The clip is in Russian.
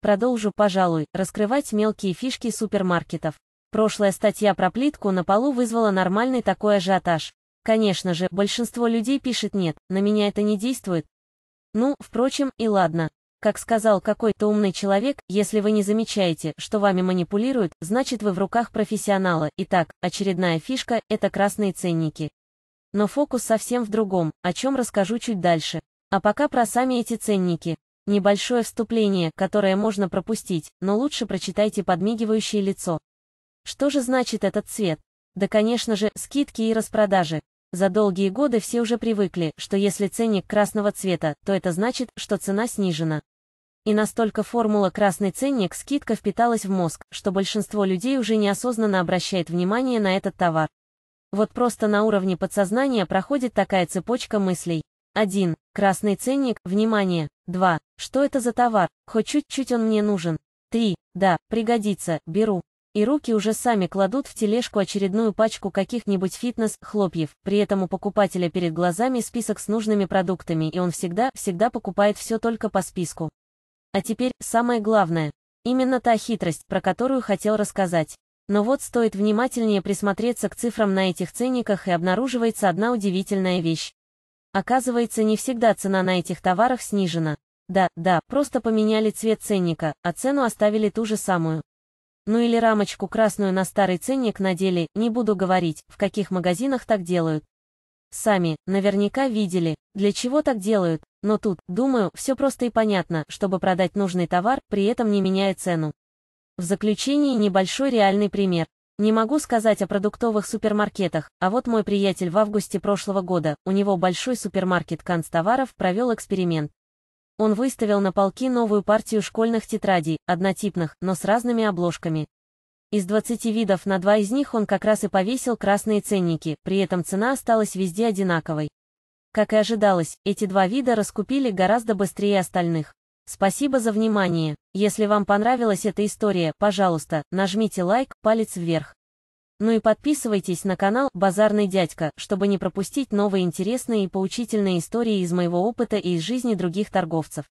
Продолжу, пожалуй, раскрывать мелкие фишки супермаркетов. Прошлая статья про плитку на полу вызвала нормальный такой ажиотаж. Конечно же, большинство людей пишет «нет, на меня это не действует». Ну, впрочем, и ладно. Как сказал какой-то умный человек, если вы не замечаете, что вами манипулируют, значит вы в руках профессионала. Итак, очередная фишка – это красные ценники. Но фокус совсем в другом, о чем расскажу чуть дальше. А пока про сами эти ценники. Небольшое вступление, которое можно пропустить, но лучше прочитайте подмигивающее лицо. Что же значит этот цвет? Да, конечно же, скидки и распродажи. За долгие годы все уже привыкли, что если ценник красного цвета, то это значит, что цена снижена. И настолько формула «красный ценник» скидка впиталась в мозг, что большинство людей уже неосознанно обращает внимание на этот товар. Вот просто на уровне подсознания проходит такая цепочка мыслей. 1. Красный ценник, внимание. 2. Что это за товар? Хоть чуть-чуть он мне нужен. 3. Да, пригодится, беру. И руки уже сами кладут в тележку очередную пачку каких-нибудь фитнес-хлопьев, при этом у покупателя перед глазами список с нужными продуктами, и он всегда, всегда покупает все только по списку. А теперь, самое главное. Именно та хитрость, про которую хотел рассказать. Но вот стоит внимательнее присмотреться к цифрам на этих ценниках и обнаруживается одна удивительная вещь. Оказывается, не всегда цена на этих товарах снижена. Да, да, просто поменяли цвет ценника, а цену оставили ту же самую. Ну или рамочку красную на старый ценник надели, не буду говорить, в каких магазинах так делают. Сами, наверняка видели, для чего так делают, но тут, думаю, все просто и понятно, чтобы продать нужный товар, при этом не меняя цену. В заключении небольшой реальный пример. Не могу сказать о продуктовых супермаркетах, а вот мой приятель в августе прошлого года, у него большой супермаркет канцтоваров провел эксперимент. Он выставил на полки новую партию школьных тетрадей, однотипных, но с разными обложками. Из 20 видов на два из них он как раз и повесил красные ценники, при этом цена осталась везде одинаковой. Как и ожидалось, эти два вида раскупили гораздо быстрее остальных. Спасибо за внимание. Если вам понравилась эта история, пожалуйста, нажмите лайк, палец вверх. Ну и подписывайтесь на канал «Базарный дядька», чтобы не пропустить новые интересные и поучительные истории из моего опыта и из жизни других торговцев.